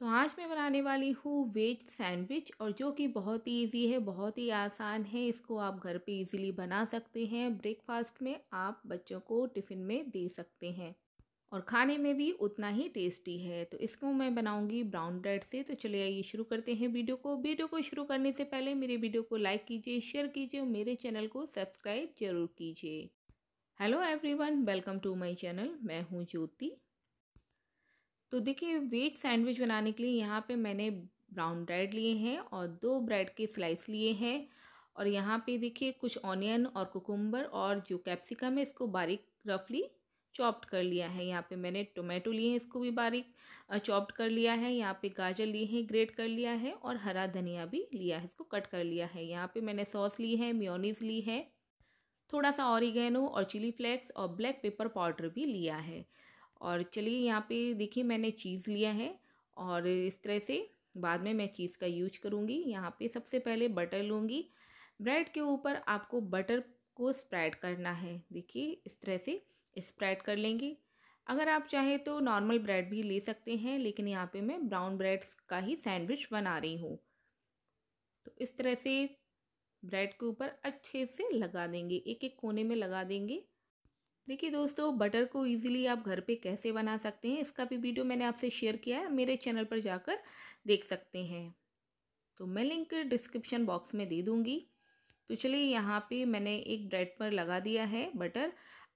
तो आज मैं बनाने वाली हूँ वेज सैंडविच और जो कि बहुत ही ईजी है बहुत ही आसान है इसको आप घर पे इजीली बना सकते हैं ब्रेकफास्ट में आप बच्चों को टिफ़िन में दे सकते हैं और खाने में भी उतना ही टेस्टी है तो इसको मैं बनाऊंगी ब्राउन ब्रेड से तो चलिए आइए शुरू करते हैं वीडियो को वीडियो को शुरू करने से पहले मेरे वीडियो को लाइक कीजिए शेयर कीजिए और मेरे चैनल को सब्सक्राइब जरूर कीजिए hello everyone welcome to my channel मैं हूं ज्योति तो देखिए वेज सैंडविच बनाने के लिए यहाँ पे मैंने ब्राउन ब्रेड लिए हैं और दो ब्रेड के स्लाइस लिए हैं और यहाँ पे देखिए कुछ ऑनियन और कुकुम्बर और जो कैप्सिकम है इसको बारीक रफली चॉप्ड कर लिया है यहाँ पे मैंने टोमेटो लिए हैं इसको भी बारीक चॉप्ड कर लिया है यहाँ पे गाजर लिए हैं ग्रेट कर लिया है और हरा धनिया भी लिया है इसको कट कर लिया है यहाँ पे मैंने सॉस ली है म्योनीस ली है थोड़ा सा ऑरिगेनो और चिली फ्लेक्स और ब्लैक पेपर पाउडर भी लिया है और चलिए यहाँ पे देखिए मैंने चीज़ लिया है और इस तरह से बाद में मैं चीज़ का यूज करूँगी यहाँ पे सबसे पहले बटर लूँगी ब्रेड के ऊपर आपको बटर को स्प्रेड करना है देखिए इस तरह से स्प्रेड कर लेंगे अगर आप चाहें तो नॉर्मल ब्रेड भी ले सकते हैं लेकिन यहाँ पे मैं ब्राउन ब्रेड का ही सैंडविच बना रही हूँ तो इस तरह से ब्रेड के ऊपर अच्छे से लगा देंगे एक एक कोने में लगा देंगे देखिए दोस्तों बटर को इजीली आप घर पे कैसे बना सकते हैं इसका भी वीडियो मैंने आपसे शेयर किया है मेरे चैनल पर जाकर देख सकते हैं तो मैं लिंक डिस्क्रिप्शन बॉक्स में दे दूँगी तो चलिए यहाँ पे मैंने एक ब्रेड पर लगा दिया है बटर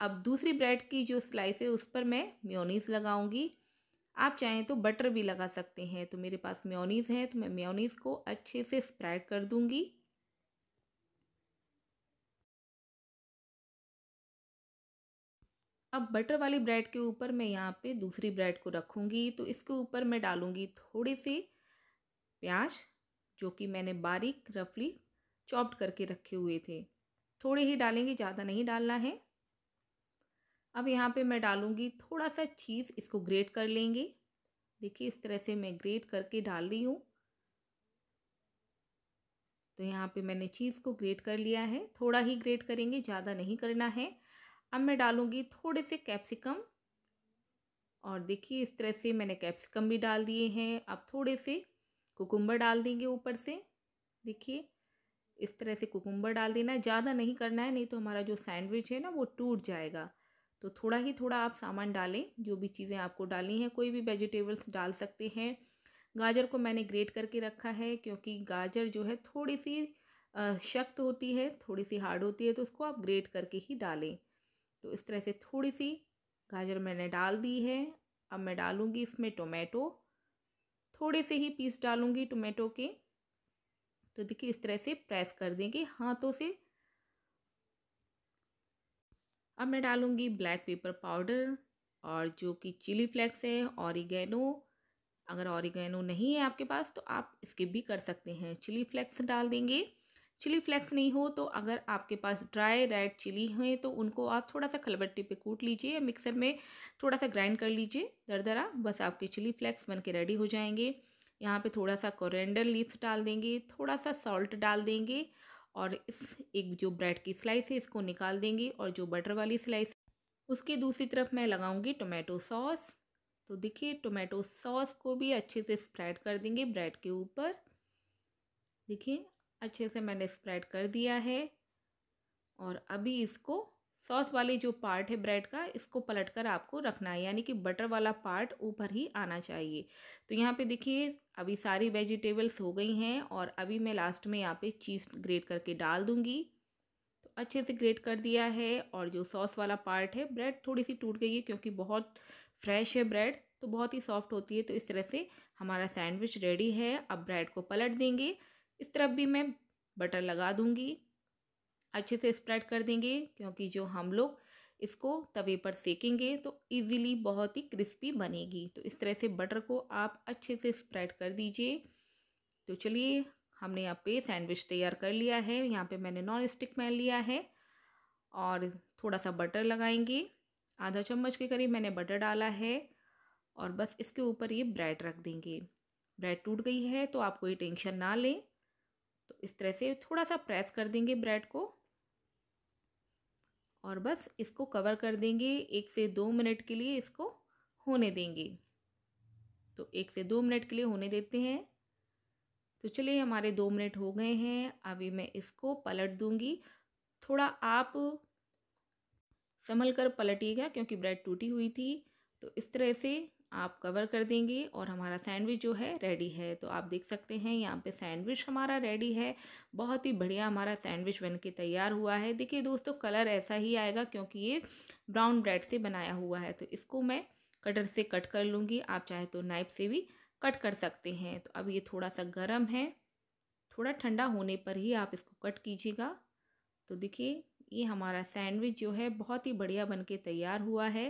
अब दूसरी ब्रेड की जो स्लाइस है उस पर मैं म्योनीस लगाऊँगी आप चाहें तो बटर भी लगा सकते हैं तो मेरे पास म्योनीस है तो मैं म्योनीस को अच्छे से स्प्रेड कर दूँगी अब बटर वाली ब्रेड के ऊपर मैं यहाँ पे दूसरी ब्रेड को रखूँगी तो इसके ऊपर मैं डालूँगी थोड़ी सी प्याज जो कि मैंने बारीक रफली चॉप्ड करके रखे हुए थे थोड़े ही डालेंगे ज़्यादा नहीं डालना है अब यहाँ पे मैं डालूँगी थोड़ा सा चीज़ इसको ग्रेट कर लेंगे देखिए इस तरह से मैं ग्रेट करके डाल रही हूँ तो यहाँ पे मैंने चीज़ को ग्रेट कर लिया है थोड़ा ही ग्रेट करेंगे ज़्यादा नहीं करना है अब मैं डालूँगी थोड़े से कैप्सिकम और देखिए इस तरह से मैंने कैप्सिकम भी डाल दिए हैं अब थोड़े से कुकुम्बर डाल देंगे ऊपर से देखिए इस तरह से कुकुम्बर डाल देना है ज़्यादा नहीं करना है नहीं तो हमारा जो सैंडविच है ना वो टूट जाएगा तो थोड़ा ही थोड़ा आप सामान डालें जो भी चीज़ें आपको डालनी है कोई भी वेजिटेबल्स डाल सकते हैं गाजर को मैंने ग्रेट करके रखा है क्योंकि गाजर जो है थोड़ी सी शक्त होती है थोड़ी सी हार्ड होती है तो उसको आप ग्रेट करके ही डालें तो इस तरह से थोड़ी सी गाजर मैंने डाल दी है अब मैं डालूँगी इसमें टोमेटो थोड़े से ही पीस डालूँगी टोमेटो के तो देखिए इस तरह से प्रेस कर देंगे हाथों से अब मैं डालूँगी ब्लैक पेपर पाउडर और जो कि चिली फ्लेक्स है ऑरिगेनो अगर ऑरिगेनो नहीं है आपके पास तो आप इसके भी कर सकते हैं चिली फ्लेक्स डाल देंगे चिली फ्लेक्स नहीं हो तो अगर आपके पास ड्राई रेड चिली हैं तो उनको आप थोड़ा सा खलबट्टी पे कूट लीजिए या मिक्सर में थोड़ा सा ग्राइंड कर लीजिए दरदरा बस आपके चिली फ्लेक्स बन के रेडी हो जाएंगे यहाँ पे थोड़ा सा कोरिएंडर लीव्स डाल देंगे थोड़ा सा सॉल्ट डाल देंगे और इस एक जो ब्रेड की स्लाइस है इसको निकाल देंगे और जो बटर वाली स्लाइस उसके दूसरी तरफ मैं लगाऊँगी टोमेटो सॉस तो देखिए टोमेटो सॉस को भी अच्छे से स्प्रेड कर देंगे ब्रेड के ऊपर देखिए अच्छे से मैंने स्प्रेड कर दिया है और अभी इसको सॉस वाले जो पार्ट है ब्रेड का इसको पलट कर आपको रखना है यानी कि बटर वाला पार्ट ऊपर ही आना चाहिए तो यहाँ पे देखिए अभी सारी वेजिटेबल्स हो गई हैं और अभी मैं लास्ट में यहाँ पे चीज़ ग्रेट करके डाल दूँगी तो अच्छे से ग्रेट कर दिया है और जो सॉस वाला पार्ट है ब्रेड थोड़ी सी टूट गई है क्योंकि बहुत फ्रेश है ब्रेड तो बहुत ही सॉफ्ट होती है तो इस तरह से हमारा सैंडविच रेडी है अब ब्रेड को पलट देंगे इस तरफ भी मैं बटर लगा दूँगी अच्छे से स्प्रेड कर देंगे क्योंकि जो हम लोग इसको तवे पर सेकेंगे तो इजीली बहुत ही क्रिस्पी बनेगी तो इस तरह से बटर को आप अच्छे से स्प्रेड कर दीजिए तो चलिए हमने यहाँ पे सैंडविच तैयार कर लिया है यहाँ पे मैंने नॉन स्टिक पैन लिया है और थोड़ा सा बटर लगाएंगे आधा चम्मच के करीब मैंने बटर डाला है और बस इसके ऊपर ये ब्रेड रख देंगे ब्रेड टूट गई है तो आप कोई टेंशन ना लें तो इस तरह से थोड़ा सा प्रेस कर देंगे ब्रेड को और बस इसको कवर कर देंगे एक से दो मिनट के लिए इसको होने देंगे तो एक से दो मिनट के लिए होने देते हैं तो चलिए हमारे दो मिनट हो गए हैं अभी मैं इसको पलट दूंगी थोड़ा आप संभल कर पलटिएगा क्योंकि ब्रेड टूटी हुई थी तो इस तरह से आप कवर कर देंगे और हमारा सैंडविच जो है रेडी है तो आप देख सकते हैं यहाँ पे सैंडविच हमारा रेडी है बहुत ही बढ़िया हमारा सैंडविच बन के तैयार हुआ है देखिए दोस्तों कलर ऐसा ही आएगा क्योंकि ये ब्राउन ब्रेड से बनाया हुआ है तो इसको मैं कटर से कट कर लूँगी आप चाहे तो नाइप से भी कट कर सकते हैं तो अब ये थोड़ा सा गर्म है थोड़ा ठंडा होने पर ही आप इसको कट कीजिएगा तो देखिए ये हमारा सैंडविच जो है बहुत ही बढ़िया बन के तैयार हुआ है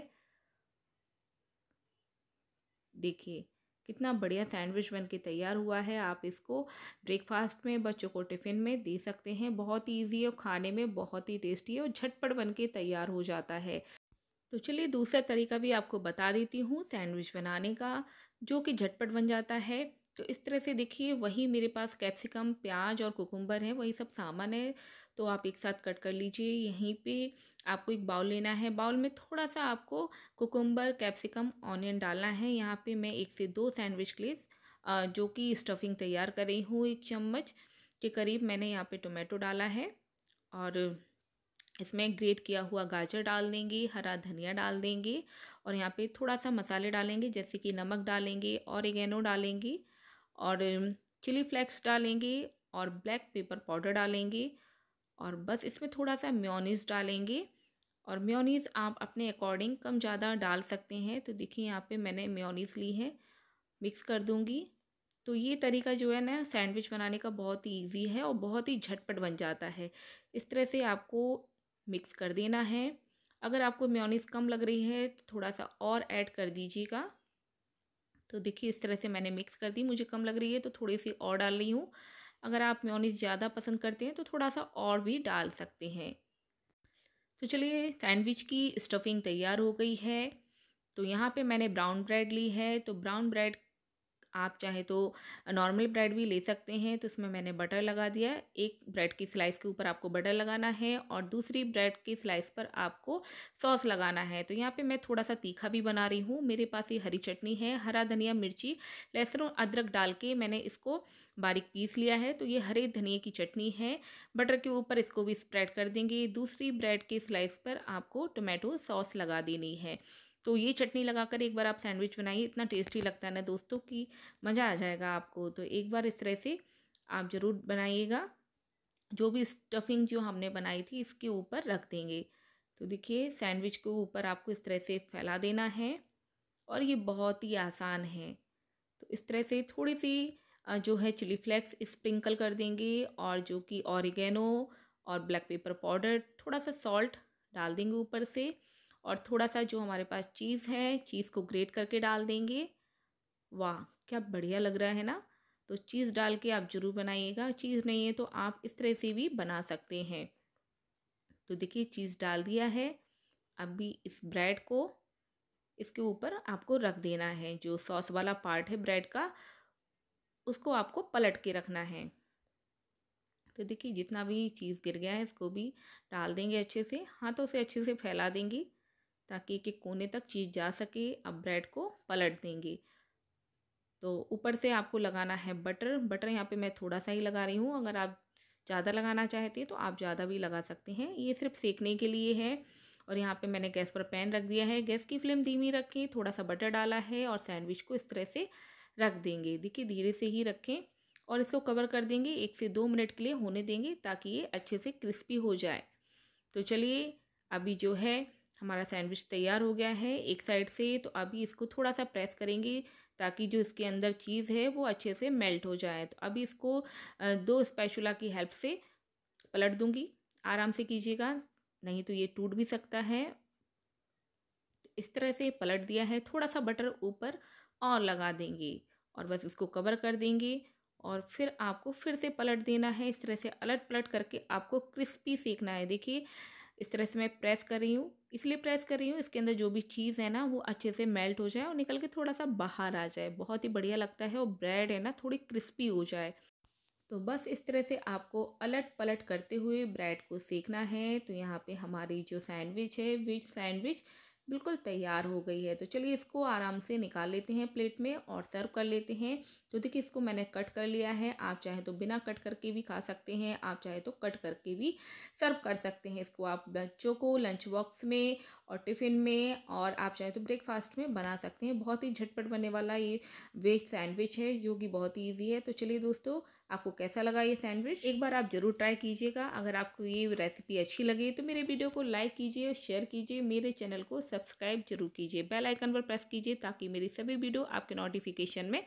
देखिए कितना बढ़िया सैंडविच बन के तैयार हुआ है आप इसको ब्रेकफास्ट में बच्चों को टिफ़िन में दे सकते हैं बहुत ही ईजी और खाने में बहुत ही टेस्टी और झटपट बन के तैयार हो जाता है तो चलिए दूसरा तरीका भी आपको बता देती हूँ सैंडविच बनाने का जो कि झटपट बन जाता है तो इस तरह से देखिए वही मेरे पास कैप्सिकम प्याज और कुकुम्बर है वही सब सामान है तो आप एक साथ कट कर लीजिए यहीं पे आपको एक बाउल लेना है बाउल में थोड़ा सा आपको कुकुम्बर कैप्सिकम ऑनियन डालना है यहाँ पे मैं एक से दो सैंडविच क्लेस जो कि स्टफिंग तैयार कर रही हूँ एक चम्मच के करीब मैंने यहाँ पर टोमेटो डाला है और इसमें ग्रेट किया हुआ गाजर डाल देंगे हरा धनिया डाल देंगे और यहाँ पे थोड़ा सा मसाले डालेंगे जैसे कि नमक डालेंगे और एगेनो डालेंगे और चिली फ्लेक्स डालेंगे और ब्लैक पेपर पाउडर डालेंगे और बस इसमें थोड़ा सा म्योनीस डालेंगे और म्योनीस आप अपने अकॉर्डिंग कम ज़्यादा डाल सकते हैं तो देखिए यहाँ पे मैंने म्योनीस ली है मिक्स कर दूँगी तो ये तरीका जो है ना सैंडविच बनाने का बहुत ही ईजी है और बहुत ही झटपट बन जाता है इस तरह से आपको मिक्स कर देना है अगर आपको म्योनीस कम लग रही है तो थोड़ा सा और ऐड कर दीजिएगा तो देखिए इस तरह से मैंने मिक्स कर दी मुझे कम लग रही है तो थोड़ी सी और डाल रही हूँ अगर आप मेयोनीज ज़्यादा पसंद करते हैं तो थोड़ा सा और भी डाल सकते हैं तो चलिए सैंडविच की स्टफिंग तैयार हो गई है तो यहाँ पे मैंने ब्राउन ब्रेड ली है तो ब्राउन ब्रेड आप चाहे तो नॉर्मल ब्रेड भी ले सकते हैं तो इसमें मैंने बटर लगा दिया एक ब्रेड की स्लाइस के ऊपर आपको बटर लगाना है और दूसरी ब्रेड की स्लाइस पर आपको सॉस लगाना है तो यहाँ पे मैं थोड़ा सा तीखा भी बना रही हूँ मेरे पास ये हरी चटनी है हरा धनिया मिर्ची लहसुन अदरक डाल के मैंने इसको बारीक पीस लिया है तो ये हरे धनिए की चटनी है बटर के ऊपर इसको भी स्प्रेड कर देंगे दूसरी ब्रेड के स्लाइस पर आपको टोमेटो सॉस लगा देनी है तो ये चटनी लगाकर एक बार आप सैंडविच बनाइए इतना टेस्टी लगता है ना दोस्तों कि मज़ा आ जाएगा आपको तो एक बार इस तरह से आप ज़रूर बनाइएगा जो भी स्टफिंग जो हमने बनाई थी इसके ऊपर रख देंगे तो देखिए सैंडविच को ऊपर आपको इस तरह से फैला देना है और ये बहुत ही आसान है तो इस तरह से थोड़ी सी जो है चिली फ्लेक्स स्प्रिंकल कर देंगे और जो कि ऑरिगेनो और ब्लैक पेपर पाउडर थोड़ा सा सॉल्ट डाल देंगे ऊपर से और थोड़ा सा जो हमारे पास चीज़ है चीज़ को ग्रेट करके डाल देंगे वाह क्या बढ़िया लग रहा है ना तो चीज़ डाल के आप ज़रूर बनाइएगा चीज़ नहीं है तो आप इस तरह से भी बना सकते हैं तो देखिए चीज़ डाल दिया है अभी इस ब्रेड को इसके ऊपर आपको रख देना है जो सॉस वाला पार्ट है ब्रेड का उसको आपको पलट के रखना है तो देखिए जितना भी चीज़ गिर गया है इसको भी डाल देंगे अच्छे से हाथों से अच्छे से फैला देंगे ताकि एक एक कोने तक चीज़ जा सके अब ब्रेड को पलट देंगे तो ऊपर से आपको लगाना है बटर बटर यहाँ पे मैं थोड़ा सा ही लगा रही हूँ अगर आप ज़्यादा लगाना चाहते हैं तो आप ज़्यादा भी लगा सकते हैं ये सिर्फ सेकने के लिए है और यहाँ पे मैंने गैस पर पैन रख दिया है गैस की फ्लेम धीमी रखें थोड़ा सा बटर डाला है और सैंडविच को इस तरह से रख देंगे देखिए धीरे से ही रखें और इसको कवर कर देंगे एक से दो मिनट के लिए होने देंगे ताकि ये अच्छे से क्रिस्पी हो जाए तो चलिए अभी जो है हमारा सैंडविच तैयार हो गया है एक साइड से तो अभी इसको थोड़ा सा प्रेस करेंगे ताकि जो इसके अंदर चीज़ है वो अच्छे से मेल्ट हो जाए तो अभी इसको दो स्पैचुला की हेल्प से पलट दूँगी आराम से कीजिएगा नहीं तो ये टूट भी सकता है इस तरह से पलट दिया है थोड़ा सा बटर ऊपर और लगा देंगे और बस इसको कवर कर देंगे और फिर आपको फिर से पलट देना है इस तरह से अलट पलट करके आपको क्रिस्पी सेकना है देखिए इस तरह से मैं प्रेस कर रही हूँ इसलिए प्रेस कर रही हूँ इसके अंदर जो भी चीज़ है ना वो अच्छे से मेल्ट हो जाए और निकल के थोड़ा सा बाहर आ जाए बहुत ही बढ़िया लगता है और ब्रेड है ना थोड़ी क्रिस्पी हो जाए तो बस इस तरह से आपको अलट पलट करते हुए ब्रेड को सेकना है तो यहाँ पे हमारी जो सैंडविच है विच सैंडविच बिल्कुल तैयार हो गई है तो चलिए इसको आराम से निकाल लेते हैं प्लेट में और सर्व कर लेते हैं तो देखिए इसको मैंने कट कर लिया है आप चाहे तो बिना कट करके भी खा सकते हैं आप चाहे तो कट करके भी सर्व कर सकते हैं इसको आप बच्चों को लंच बॉक्स में और टिफ़िन में और आप चाहे तो ब्रेकफास्ट में बना सकते हैं बहुत ही झटपट बनने वाला ये वेज सैंडविच है जो कि बहुत ही ईजी है तो चलिए दोस्तों आपको कैसा लगा ये सैंडविच एक बार आप जरूर ट्राई कीजिएगा अगर आपको ये रेसिपी अच्छी लगी तो मेरे वीडियो को लाइक कीजिए और शेयर कीजिए मेरे चैनल को सब्सक्राइब जरूर कीजिए बेल आइकन पर प्रेस कीजिए ताकि मेरी सभी वीडियो आपके नोटिफिकेशन में